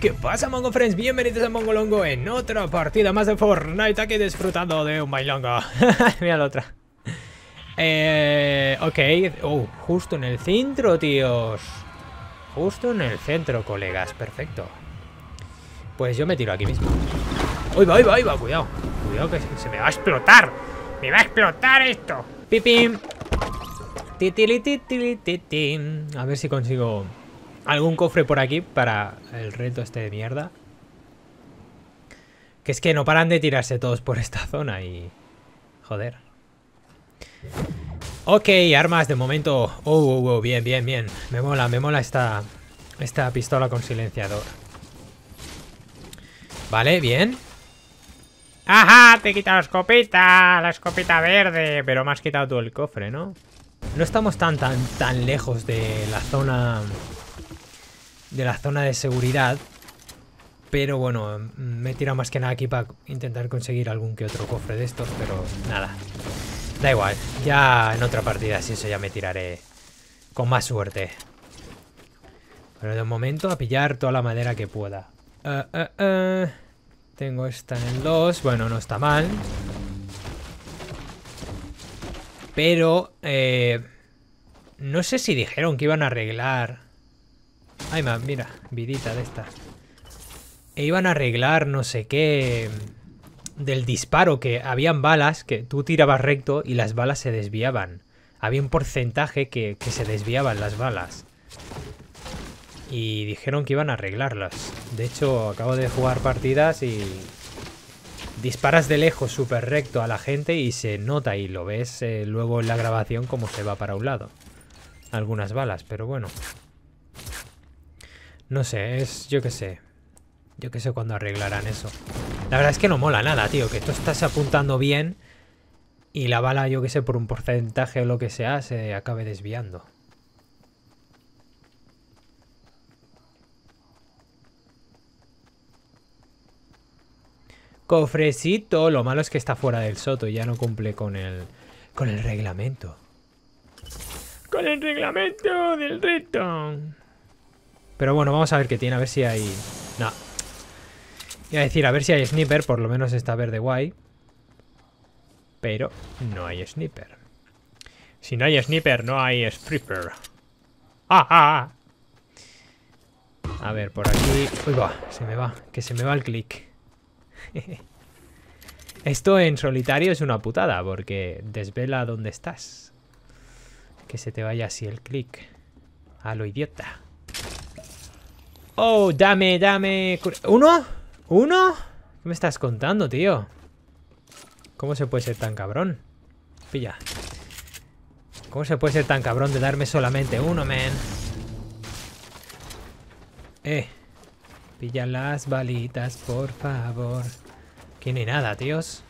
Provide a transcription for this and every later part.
¿Qué pasa Mongo Friends? Bienvenidos a Mongolongo en otra partida más de Fortnite aquí disfrutando de un bailongo Mira la otra eh, Ok, oh, justo en el centro tíos Justo en el centro colegas, perfecto Pues yo me tiro aquí mismo ¡Uy va, va, va! Cuidado, cuidado que se me va a explotar ¡Me va a explotar esto! ¡Pipim! A ver si consigo algún cofre por aquí para el reto este de mierda. Que es que no paran de tirarse todos por esta zona y... Joder. Ok, armas de momento. Oh, oh, oh, oh, bien, bien, bien. Me mola, me mola esta, esta pistola con silenciador. Vale, bien. ¡Ajá! Te he quitado la escopita. la escopita verde. Pero me has quitado todo el cofre, ¿no? No estamos tan, tan, tan lejos de la zona de la zona de seguridad. Pero bueno, me he tirado más que nada aquí para intentar conseguir algún que otro cofre de estos, pero nada. Da igual, ya en otra partida, si eso ya me tiraré con más suerte. Pero de momento a pillar toda la madera que pueda. Eh, eh, eh. Tengo esta en el 2, bueno, no está mal. Pero, no sé si dijeron que iban a arreglar Ay, mira, vidita de esta. E iban a arreglar no sé qué mm, del disparo, que habían balas que tú tirabas recto y las balas se desviaban. Había un porcentaje que, se desviaban las balas. Y dijeron que iban a arreglarlas. De hecho, acabo de jugar partidas y disparas de lejos súper recto a la gente y se nota y lo ves eh, luego en la grabación como se va para un lado. Algunas balas, pero bueno. No sé, es... yo qué sé. Yo qué sé cuándo arreglarán eso. La verdad es que no mola nada, tío. Que tú estás apuntando bien y la bala, yo qué sé, por un porcentaje o lo que sea, se acabe desviando. Cofrecito. Lo malo es que está fuera del soto y ya no cumple con el, con el reglamento. ¡Con el reglamento del reto! Pero bueno, vamos a ver qué tiene, a ver si hay... No. Iba a decir, a ver si hay sniper, por lo menos está verde guay. Pero no hay sniper. Si no hay sniper, no hay stripper. ¡Ah, ah, ah. A ver, por aquí... Uy, va, se me va. Que se me va el clic. Esto en solitario es una putada, porque desvela dónde estás. Que se te vaya así el clic. A lo idiota. Oh, dame, dame... ¿Uno? ¿Uno? ¿Qué me estás contando, tío? ¿Cómo se puede ser tan cabrón? Pilla. ¿Cómo se puede ser tan cabrón de darme solamente uno, man? Eh. Pilla las balitas, por favor. Aquí ni nada, tíos.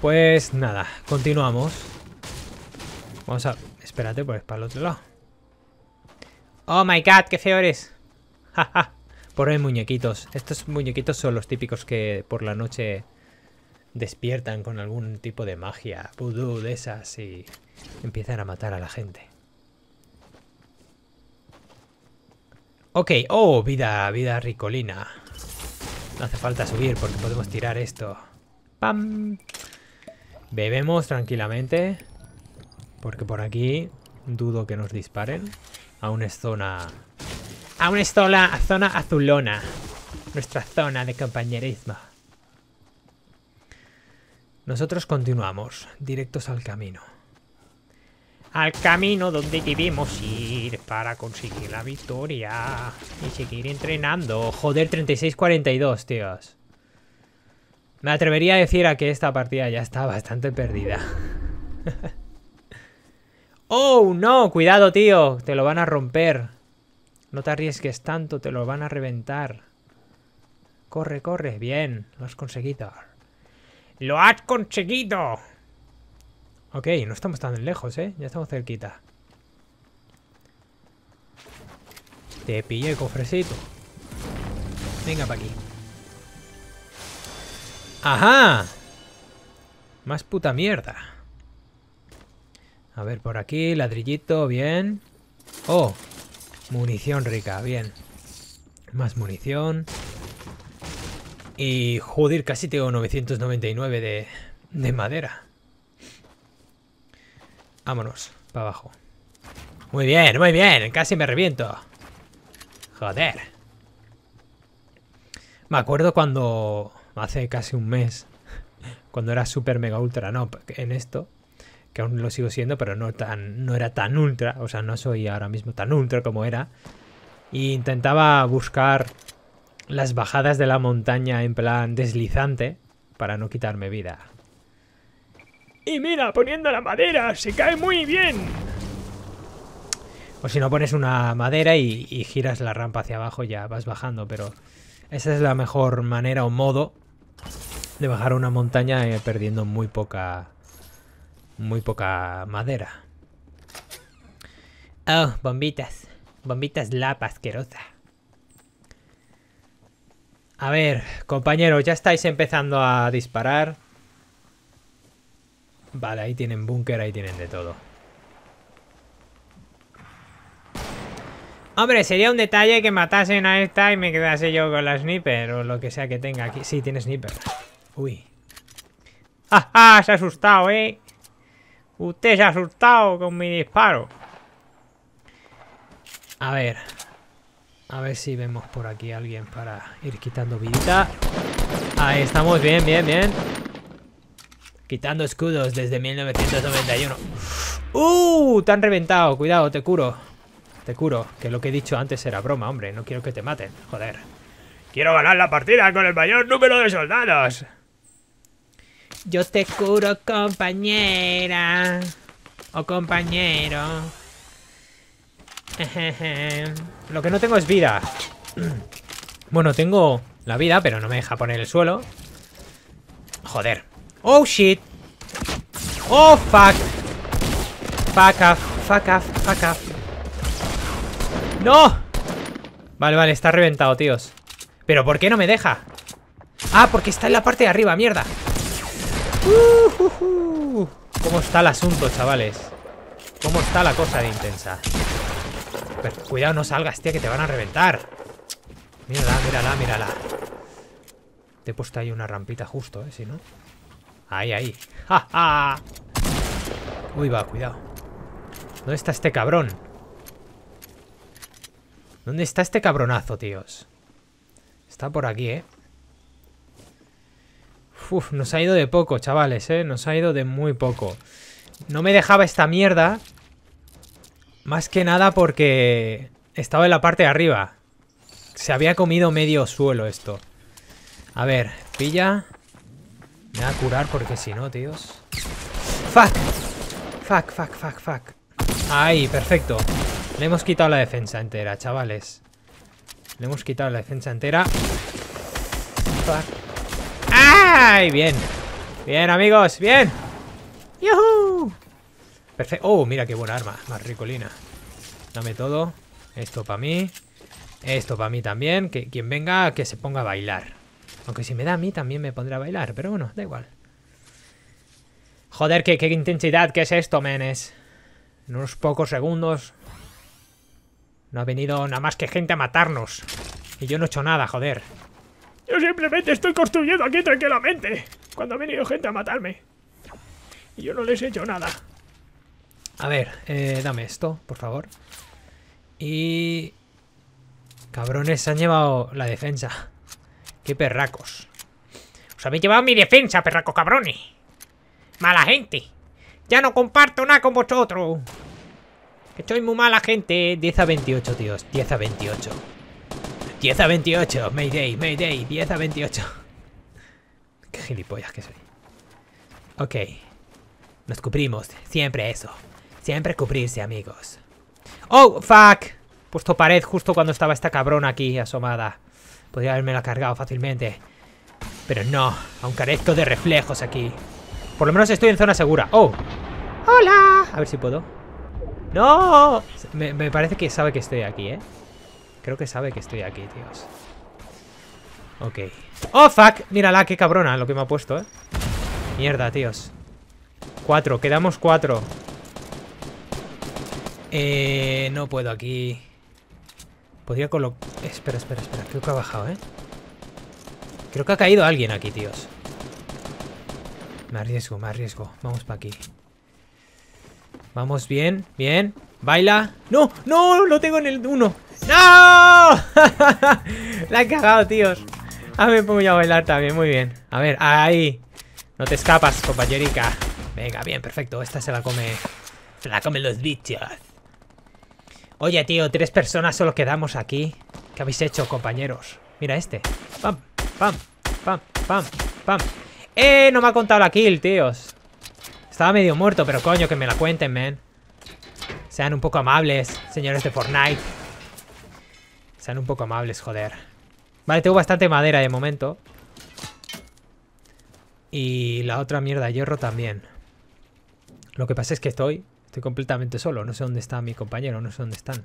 Pues nada, continuamos. Vamos a... Espérate, pues para el otro lado. Oh my god, qué feo eres. Jaja. el muñequitos. Estos muñequitos son los típicos que por la noche despiertan con algún tipo de magia, vudú de esas y empiezan a matar a la gente. Ok, oh, vida, vida ricolina. No hace falta subir porque podemos tirar esto. ¡Pam! Bebemos tranquilamente. Porque por aquí dudo que nos disparen. A una zona... A una zona, azulona. Nuestra zona de compañerismo. Nosotros continuamos, directos al camino. Al camino donde debemos ir para conseguir la victoria y seguir entrenando. Joder, 36-42, tíos. Me atrevería a decir a que esta partida ya está bastante perdida. ¡Oh, no! Cuidado, tío. Te lo van a romper. No te arriesgues tanto, te lo van a reventar. Corre, corre. Bien, lo has conseguido. ¡Lo has conseguido! Ok, no estamos tan lejos, ¿eh? Ya estamos cerquita. Te pillé, cofrecito. Venga para aquí. ¡Ajá! Más puta mierda. A ver, por aquí, ladrillito, bien. ¡Oh! Munición rica, bien. Más munición. Y, joder, casi tengo 999 de, de madera. Vámonos, para abajo. Muy bien, muy bien, casi me reviento. Joder. Me acuerdo cuando, hace casi un mes, cuando era super mega ultra no en esto, que aún lo sigo siendo, pero no, tan, no era tan ultra, o sea, no soy ahora mismo tan ultra como era. Y intentaba buscar las bajadas de la montaña en plan deslizante para no quitarme vida. Y mira, poniendo la madera, se cae muy bien. O si no pones una madera y, giras la rampa hacia abajo ya vas bajando, pero esa es la mejor manera o modo de bajar una montaña eh, perdiendo muy poca muy poca madera. Oh, bombitas. Bombitas la asquerosa. A ver, compañeros, ya estáis empezando a disparar. Vale, ahí tienen búnker, ahí tienen de todo. Hombre, sería un detalle que matasen a esta y me quedase yo con la sniper o lo que sea que tenga aquí. Sí, tiene sniper. Uy. ¡Ja! ¡Ah, ah! Se ha asustado, ¿eh? Usted se ha asustado con mi disparo. A ver. A ver si vemos por aquí a alguien para ir quitando vidita. Ahí estamos, bien, bien, bien. Quitando escudos desde 1991. ¡Uh! Te han reventado, cuidado, te curo. Te curo, que lo que he dicho antes era broma, hombre. No quiero que te maten, joder. Quiero ganar la partida con el mayor número de soldados. Yo te curo, compañera. O compañero. Lo que no tengo es vida. Bueno, tengo la vida, pero no me deja poner el suelo. Joder. Oh, shit. Oh, fuck. Fuck off, fuck off, fuck off. ¡No! Vale, vale, está reventado, tíos. ¿Pero por qué no me deja? Ah, porque está en la parte de arriba, mierda. Uh, uh, uh. ¿Cómo está el asunto, chavales? ¿Cómo está la cosa de intensa? cuidado, no salgas, tía, que te van a reventar. Mírala, mírala, mírala. Te he puesto ahí una rampita justo, ¿eh? Si no... Ahí, ahí. ¡Ja, ja! Uy, va, cuidado. ¿Dónde está este cabrón? ¿Dónde está este cabronazo, tíos? Está por aquí, ¿eh? Uf, nos ha ido de poco, chavales, ¿eh? Nos ha ido de muy poco. No me dejaba esta mierda. Más que nada porque estaba en la parte de arriba. Se había comido medio suelo esto. A ver, pilla. Me voy a curar porque si no, tíos. ¡Fuck! Fuck, fuck, fuck, fuck. Ahí, perfecto. Le hemos quitado la defensa entera, chavales. Le hemos quitado la defensa entera. Fuck bien! Bien, amigos, bien. ¡Yuhu! Perfecto. Oh, mira qué buena arma. Más ricolina. Dame todo. Esto para mí. Esto para mí también. Que quien venga, que se ponga a bailar. Aunque si me da a mí, también me pondrá a bailar. Pero bueno, da igual. Joder, qué, qué intensidad. ¿Qué es esto, menes? En unos pocos segundos. No ha venido nada más que gente a matarnos. Y yo no he hecho nada, joder. Yo simplemente estoy construyendo aquí tranquilamente. Cuando ha venido gente a matarme. Y yo no les he hecho nada. A ver, eh, dame esto, por favor. Y... Cabrones, se han llevado la defensa. Qué perracos. Os habéis llevado mi defensa, perracos cabrones. Mala gente. Ya no comparto nada con vosotros. Que muy mala gente. 10 a 28, tíos. 10 a 28. 10 a 28, Mayday, Mayday, 10 a 28. Qué gilipollas que soy. Ok. Nos cubrimos. Siempre eso. Siempre cubrirse, amigos. ¡Oh, fuck! Puesto pared justo cuando estaba esta cabrona aquí asomada. Podría haberme la cargado fácilmente. Pero no, aún carezco de reflejos aquí. Por lo menos estoy en zona segura. ¡Oh! ¡Hola! A ver si puedo. ¡No! Me, me parece que sabe que estoy aquí, ¿eh? Creo que sabe que estoy aquí, tíos. Ok. ¡Oh, fuck! Mírala, qué cabrona lo que me ha puesto, ¿eh? Mierda, tíos. Cuatro, quedamos cuatro. Eh, no puedo aquí. Podría colocar... Espera, espera, espera. Creo que ha bajado, ¿eh? Creo que ha caído alguien aquí, tíos. Me arriesgo, me arriesgo. Vamos para aquí. Vamos bien, bien. Baila. ¡No! ¡No! Lo tengo en el uno ¡No! La han cagado, tíos. Ah, me pongo a bailar también, muy bien. A ver, ahí. No te escapas, compañerica. Venga, bien, perfecto. Esta se la come. Se la comen los bichos. Oye, tío, tres personas solo quedamos aquí. ¿Qué habéis hecho, compañeros? Mira este. Pam, pam, pam, pam, pam. ¡Eh! No me ha contado la kill, tíos. Estaba medio muerto, pero coño, que me la cuenten, man. Sean un poco amables, señores de Fortnite. Sean un poco amables, joder. Vale, tengo bastante madera de momento. Y la otra mierda de hierro también. Lo que pasa es que estoy... Estoy completamente solo. No sé dónde está mi compañero. No sé dónde están.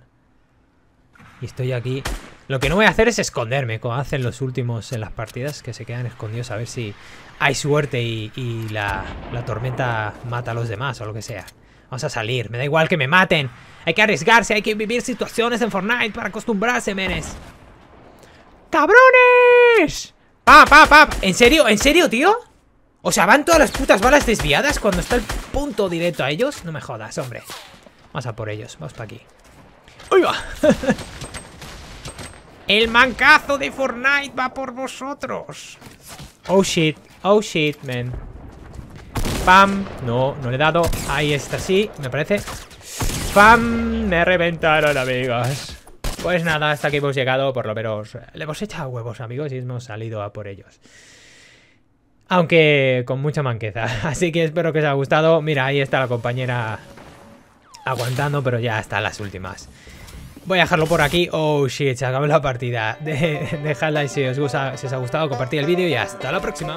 Y estoy aquí. Lo que no voy a hacer es esconderme, como hacen los últimos en las partidas, que se quedan escondidos a ver si hay suerte y, y la, la tormenta mata a los demás o lo que sea. Vamos a salir, me da igual que me maten. Hay que arriesgarse, hay que vivir situaciones en Fortnite para acostumbrarse, menes. ¡Cabrones! ¡Pa, pa, pa! ¿En serio? ¿En serio, tío? O sea, ¿van todas las putas balas desviadas cuando está el punto directo a ellos? No me jodas, hombre. Vamos a por ellos, vamos para aquí. ¡Uy, va! el mancazo de Fortnite va por vosotros. Oh shit, oh shit, man. Pam. No, no le he dado. Ahí está, sí, me parece. Pam. Me reventaron, amigos. Pues nada, hasta aquí hemos llegado. Por lo menos eh, le hemos echado huevos, amigos, y hemos salido a por ellos. Aunque con mucha manqueza. Así que espero que os haya gustado. Mira, ahí está la compañera aguantando, pero ya están las últimas. Voy a dejarlo por aquí. Oh shit, se acabó la partida. De, dejadla y si os, si os ha gustado, compartid el vídeo y hasta la próxima.